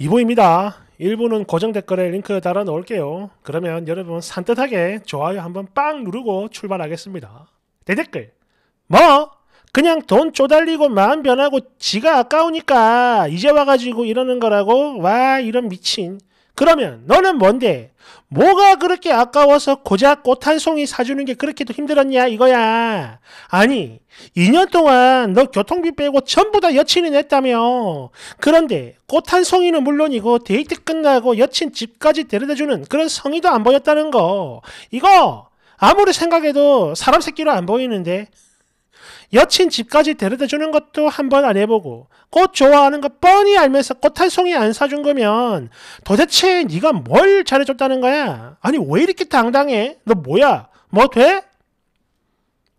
2부입니다. 1부는 고정 댓글에 링크 달아 놓을게요. 그러면 여러분 산뜻하게 좋아요 한번 빵 누르고 출발하겠습니다. 내 댓글 뭐? 그냥 돈 쪼달리고 마음 변하고 지가 아까우니까 이제 와가지고 이러는 거라고? 와 이런 미친 그러면 너는 뭔데? 뭐가 그렇게 아까워서 고작 꽃 한 송이 사주는 게 그렇게도 힘들었냐 이거야. 아니 2년 동안 너 교통비 빼고 전부 다 여친이 냈다며. 그런데 꽃 한 송이는 물론이고 데이트 끝나고 여친 집까지 데려다주는 그런 성의도 안 보였다는 거. 이거 아무리 생각해도 사람 새끼로 안 보이는데 여친 집까지 데려다 주는 것도 한 번 안 해보고 꽃 좋아하는 거 뻔히 알면서 꽃 한 송이 안 사준 거면 도대체 네가 뭘 잘해줬다는 거야? 아니 왜 이렇게 당당해? 너 뭐야? 뭐 돼?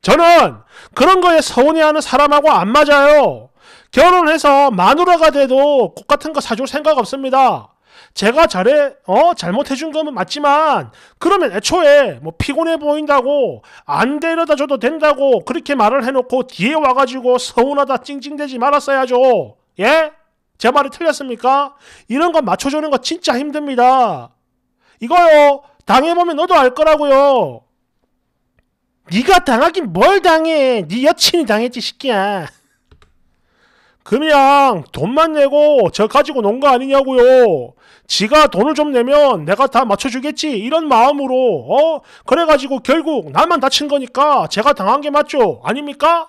저는 그런 거에 서운해하는 사람하고 안 맞아요. 결혼해서 마누라가 돼도 꽃 같은 거 사줄 생각 없습니다. 제가 잘해 어 잘못해준 거면 맞지만 그러면 애초에 뭐 피곤해 보인다고 안 데려다 줘도 된다고 그렇게 말을 해놓고 뒤에 와가지고 서운하다 찡찡대지 말았어야죠. 예? 제 말이 틀렸습니까? 이런 거 맞춰주는 거 진짜 힘듭니다. 이거요 당해보면 너도 알 거라고요. 네가 당하긴 뭘 당해? 네 여친이 당했지 시끼야 금이냥 돈만 내고 저 가지고 논 거 아니냐고요. 지가 돈을 좀 내면 내가 다 맞춰주겠지 이런 마음으로 어 그래가지고 결국 나만 다친 거니까 제가 당한 게 맞죠 아닙니까?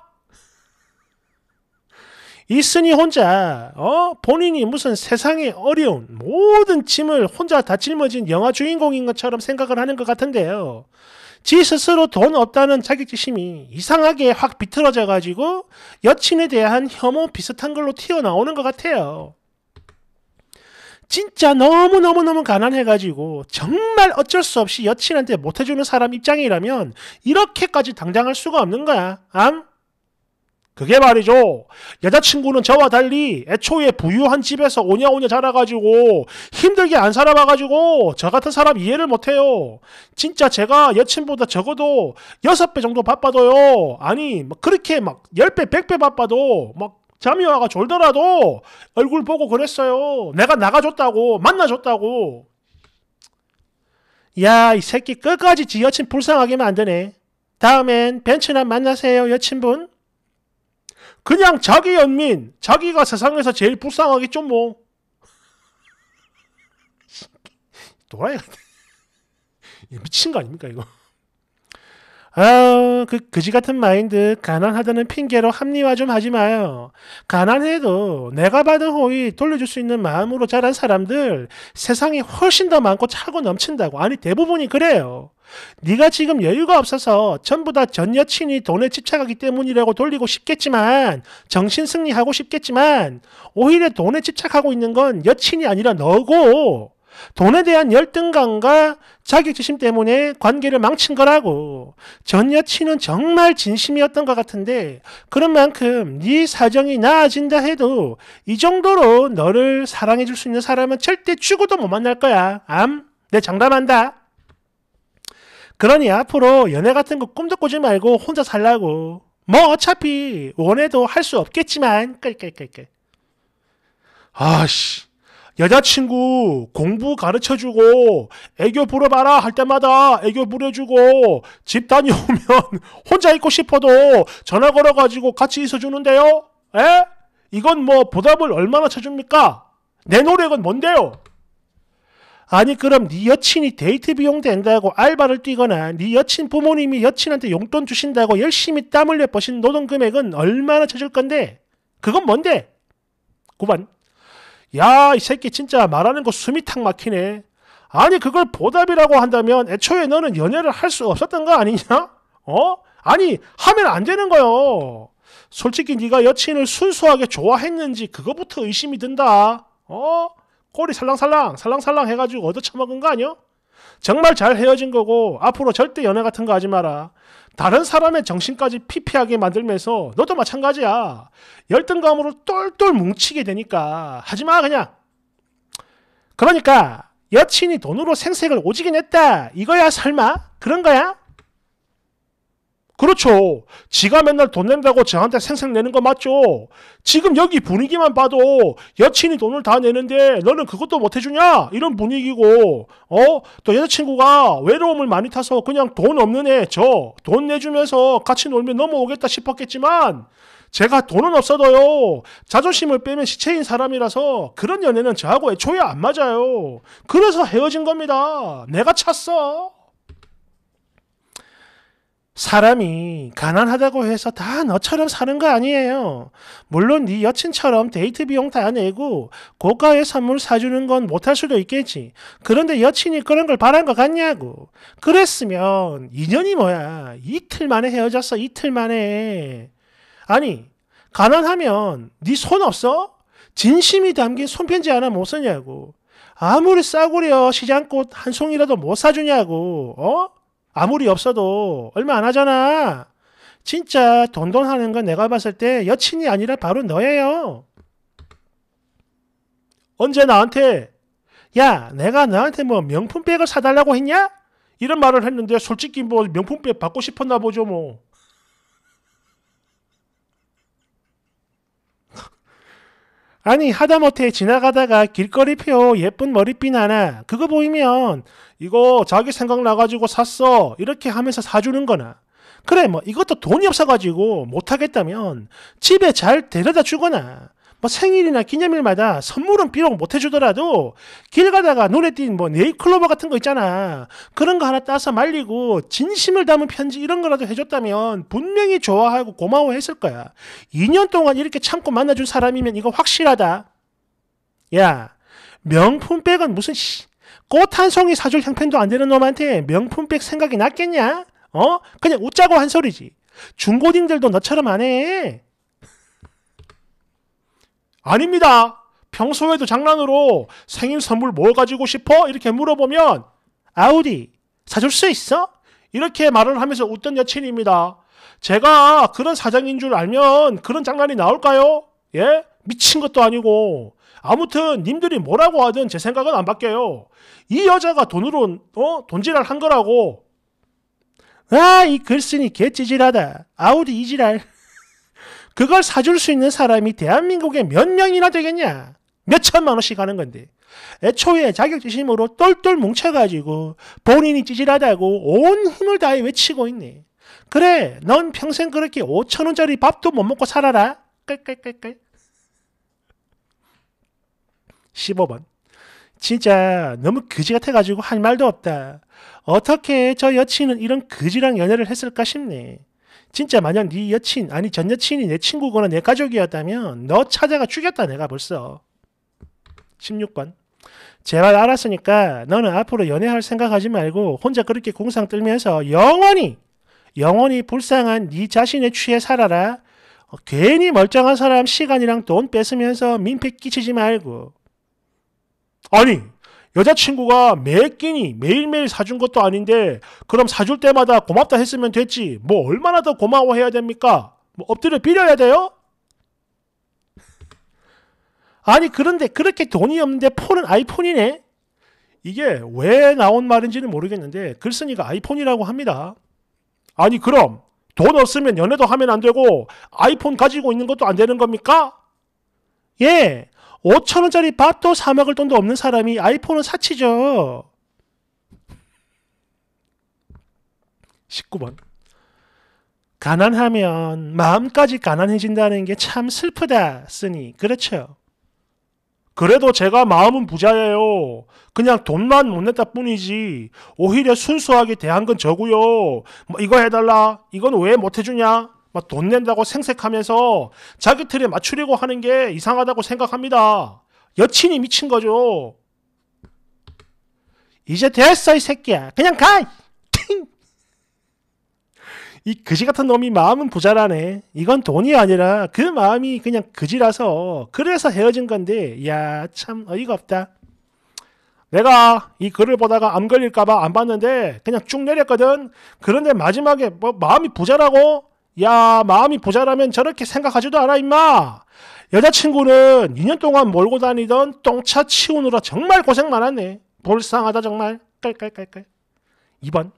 있으니 혼자 어 본인이 무슨 세상의 어려운 모든 짐을 혼자 다 짊어진 영화 주인공인 것처럼 생각을 하는 것 같은데요. 지 스스로 돈 없다는 자격지심이 이상하게 확 비틀어져 가지고 여친에 대한 혐오 비슷한 걸로 튀어나오는 것 같아요. 진짜 너무너무너무 가난해가지고 정말 어쩔 수 없이 여친한테 못해주는 사람 입장이라면 이렇게까지 당장할 수가 없는 거야. 암? 그게 말이죠. 여자친구는 저와 달리 애초에 부유한 집에서 오냐오냐 자라가지고 힘들게 안 살아봐가지고 저 같은 사람 이해를 못해요. 진짜 제가 여친보다 적어도 6배 정도 바빠도요. 아니, 그렇게 막 10배, 100배 바빠도 막 잠이 와가 졸더라도 얼굴 보고 그랬어요. 내가 나가줬다고, 만나줬다고. 야, 이 새끼 끝까지 지 여친 불쌍하게 만되네 다음엔 벤츠나 만나세요, 여친분. 그냥 자기 연민, 자기가 세상에서 제일 불쌍하겠죠 뭐. 도라이 같아. 미친 거 아닙니까 이거? 아, 그 그지 같은 마인드 가난하다는 핑계로 합리화 좀 하지 마요. 가난해도 내가 받은 호의 돌려줄 수 있는 마음으로 자란 사람들 세상이 훨씬 더 많고 차고 넘친다고. 아니 대부분이 그래요. 네가 지금 여유가 없어서 전부 다 전 여친이 돈에 집착하기 때문이라고 돌리고 싶겠지만 정신 승리하고 싶겠지만 오히려 돈에 집착하고 있는 건 여친이 아니라 너고 돈에 대한 열등감과 자격지심 때문에 관계를 망친 거라고 전 여친은 정말 진심이었던 것 같은데 그런 만큼 네 사정이 나아진다 해도 이 정도로 너를 사랑해줄 수 있는 사람은 절대 죽어도 못 만날 거야 암? 내 장담한다 그러니 앞으로 연애 같은 거 꿈도 꾸지 말고 혼자 살라고 뭐 어차피 원해도 할 수 없겠지만 깔깔깔깔 아씨 여자친구 공부 가르쳐주고 애교 부려봐라 할 때마다 애교 부려주고 집 다녀오면 혼자 있고 싶어도 전화 걸어가지고 같이 있어주는데요? 에? 이건 뭐 보답을 얼마나 쳐줍니까? 내 노력은 뭔데요? 아니 그럼 네 여친이 데이트 비용 된다고 알바를 뛰거나 네 여친 부모님이 여친한테 용돈 주신다고 열심히 땀 흘려 버신 노동 금액은 얼마나 쳐줄 건데? 그건 뭔데? 9번 야, 이 새끼 진짜 말하는 거 숨이 탁 막히네. 아니, 그걸 보답이라고 한다면 애초에 너는 연애를 할 수 없었던 거 아니냐? 어? 아니, 하면 안 되는 거요. 솔직히 네가 여친을 순수하게 좋아했는지 그거부터 의심이 든다. 어? 꼬리 살랑살랑 살랑살랑 해가지고 얻어 처먹은 거 아니야? 정말 잘 헤어진 거고 앞으로 절대 연애 같은 거 하지 마라. 다른 사람의 정신까지 피폐하게 만들면서 너도 마찬가지야. 열등감으로 똘똘 뭉치게 되니까 하지 마 그냥. 그러니까 여친이 돈으로 생색을 오지게 냈다. 이거야 설마? 그런 거야? 그렇죠. 지가 맨날 돈 낸다고 저한테 생색 내는 거 맞죠? 지금 여기 분위기만 봐도 여친이 돈을 다 내는데 너는 그것도 못 해주냐? 이런 분위기고, 어? 또 여자친구가 외로움을 많이 타서 그냥 돈 없는 애, 저, 돈 내주면서 같이 놀면 넘어오겠다 싶었겠지만, 제가 돈은 없어도요, 자존심을 빼면 시체인 사람이라서 그런 연애는 저하고 애초에 안 맞아요. 그래서 헤어진 겁니다. 내가 찼어. 사람이 가난하다고 해서 다 너처럼 사는 거 아니에요. 물론 네 여친처럼 데이트 비용 다 내고 고가의 선물 사주는 건 못할 수도 있겠지. 그런데 여친이 그런 걸 바란 것 같냐고. 그랬으면 인연이 뭐야. 이틀 만에 헤어졌어. 이틀 만에. 아니 가난하면 네 손 없어? 진심이 담긴 손편지 하나 못 쓰냐고. 아무리 싸구려 시장꽃 한 송이라도 못 사주냐고. 어? 아무리 없어도 얼마 안 하잖아. 진짜 돈돈 하는 건 내가 봤을 때 여친이 아니라 바로 너예요. 언제 나한테 야 내가 너한테 뭐 명품백을 사달라고 했냐? 이런 말을 했는데 솔직히 뭐 명품백 받고 싶었나 보죠 뭐. 아니 하다못해 지나가다가 길거리 표 예쁜 머리핀 하나 그거 보이면 이거 자기 생각나가지고 샀어 이렇게 하면서 사주는 거나 그래 뭐 이것도 돈이 없어가지고 못하겠다면 집에 잘 데려다 주거나 뭐 생일이나 기념일마다 선물은 비록 못 해주더라도 길 가다가 눈에 띈뭐 네이클로버 같은 거 있잖아. 그런 거 하나 따서 말리고 진심을 담은 편지 이런 거라도 해줬다면 분명히 좋아하고 고마워했을 거야. 2년 동안 이렇게 참고 만나준 사람이면 이거 확실하다. 야, 명품백은 무슨 씨, 꽃 한 송이 사줄 형편도 안 되는 놈한테 명품백 생각이 났겠냐? 어? 그냥 웃자고 한 소리지. 중고딩들도 너처럼 안 해. 아닙니다. 평소에도 장난으로 생일 선물 뭘 가지고 싶어? 이렇게 물어보면 아우디 사줄 수 있어? 이렇게 말을 하면서 웃던 여친입니다. 제가 그런 사장인 줄 알면 그런 장난이 나올까요? 예? 미친 것도 아니고. 아무튼 님들이 뭐라고 하든 제 생각은 안 바뀌어요. 이 여자가 돈으로 어? 돈질을 한 거라고. 아, 이 글쓴이 개찌질하다. 아우디 이지랄. 그걸 사줄 수 있는 사람이 대한민국에 몇 명이나 되겠냐? 몇 천만 원씩 하는 건데. 애초에 자격지심으로 똘똘 뭉쳐가지고 본인이 찌질하다고 온 힘을 다해 외치고 있네. 그래, 넌 평생 그렇게 5천 원짜리 밥도 못 먹고 살아라. 끌끌끌끌. 15번. 진짜 너무 그지 같아가지고 할 말도 없다. 어떻게 저 여친은 이런 그지랑 연애를 했을까 싶네. 진짜 만약 네 여친 아니 전 여친이 내 친구거나 내 가족이었다면 너 찾아가 죽였다 내가 벌써 1 6권 제발 알았으니까 너는 앞으로 연애할 생각하지 말고 혼자 그렇게 공상 떨면서 영원히 영원히 불쌍한 네 자신에 취해 살아라 어, 괜히 멀쩡한 사람 시간이랑 돈 뺏으면서 민폐 끼치지 말고 아니 여자친구가 매 끼니 매일매일 사준 것도 아닌데 그럼 사줄 때마다 고맙다 했으면 됐지 뭐 얼마나 더 고마워해야 됩니까? 뭐 엎드려 빌려야 돼요? 아니 그런데 그렇게 돈이 없는데 폰은 아이폰이네? 이게 왜 나온 말인지는 모르겠는데 글쓴이가 아이폰이라고 합니다. 아니 그럼 돈 없으면 연애도 하면 안 되고 아이폰 가지고 있는 것도 안 되는 겁니까? 예, 5천 원짜리 밥도 사 먹을 돈도 없는 사람이 아이폰을 사치죠. 19번. 가난하면 마음까지 가난해진다는 게 참 슬프다 쓰니 그렇죠. 그래도 제가 마음은 부자예요. 그냥 돈만 못 냈다 뿐이지. 오히려 순수하게 대한 건 저고요. 뭐 이거 해달라. 이건 왜 못 해주냐? 막돈 낸다고 생색하면서 자기 틀에 맞추려고 하는 게 이상하다고 생각합니다. 여친이 미친 거죠. 이제 됐어 이 새끼야. 그냥 가. 팅. 이 그지 같은 놈이 마음은 부자라네. 이건 돈이 아니라 그 마음이 그냥 그지라서 그래서 헤어진 건데 야참 어이가 없다. 내가 이 글을 보다가 암 걸릴까봐 안 봤는데 그냥 쭉 내렸거든. 그런데 마지막에 뭐 마음이 부자라고 야 마음이 보자라면 저렇게 생각하지도 않아 임마. 여자친구는 2년 동안 몰고 다니던 똥차 치우느라 정말 고생 많았네. 불쌍하다 정말. 깔깔깔깔. 2번.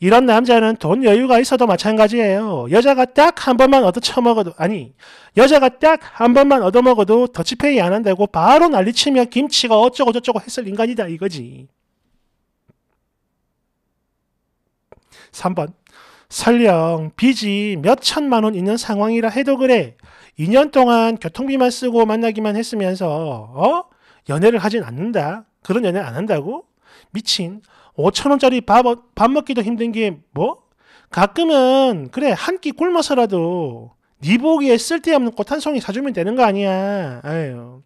이런 남자는 돈 여유가 있어도 마찬가지예요. 여자가 딱 한 번만 얻어쳐먹어도 아니 여자가 딱 한 번만 얻어먹어도 더치페이 안 한다고 바로 난리치며 김치가 어쩌고 저쩌고 했을 인간이다 이거지. 3번. 설령 빚이 몇 천만 원 있는 상황이라 해도 그래. 2년 동안 교통비만 쓰고 만나기만 했으면서 어? 연애를 하진 않는다. 그런 연애 안 한다고? 미친. 5천 원짜리 밥, 밥 먹기도 힘든 게 뭐? 가끔은 그래 한 끼 굶어서라도 네 보기에 쓸데없는 꽃 한 송이 사주면 되는 거 아니야. 아유.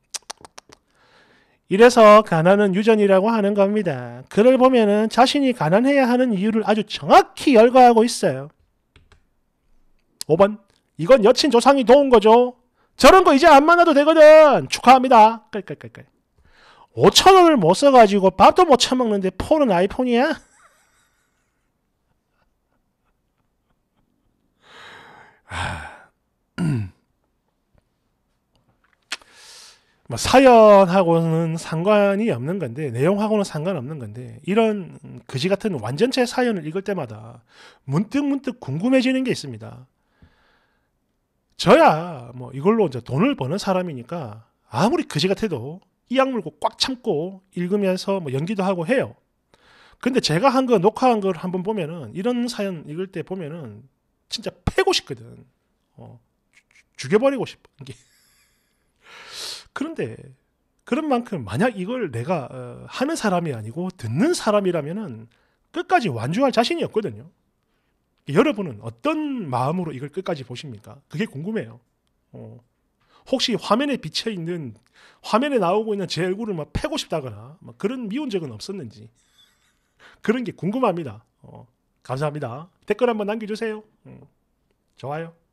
이래서 가난은 유전이라고 하는 겁니다. 그를 보면은 자신이 가난해야 하는 이유를 아주 정확히 열거하고 있어요. 5번. 이건 여친 조상이 도운 거죠. 저런 거 이제 안 만나도 되거든. 축하합니다. 깔깔깔깔. 5천 원을 못 써가지고 밥도 못 처먹는데 폰은 아이폰이야? 아, 뭐 사연하고는 상관이 없는 건데 내용하고는 상관없는 건데 이런 그지 같은 완전체 사연을 읽을 때마다 문득 문득 궁금해지는 게 있습니다. 저야 뭐 이걸로 이제 돈을 버는 사람이니까 아무리 그지 같아도 이 악물고 꽉 참고 읽으면서 뭐 연기도 하고 해요. 근데 제가 한 거 녹화한 걸 한번 보면은 이런 사연 읽을 때 보면은 진짜 패고 싶거든. 어, 죽여버리고 싶은 게. 그런데 그런 만큼 만약 이걸 내가 어, 하는 사람이 아니고 듣는 사람이라면은 끝까지 완주할 자신이 없거든요. 여러분은 어떤 마음으로 이걸 끝까지 보십니까? 그게 궁금해요. 어. 혹시 화면에 비쳐 있는 화면에 나오고 있는 제 얼굴을 막 패고 싶다거나 막 그런 미운 적은 없었는지 그런 게 궁금합니다. 어. 감사합니다. 댓글 한번 남겨주세요. 음. 좋아요.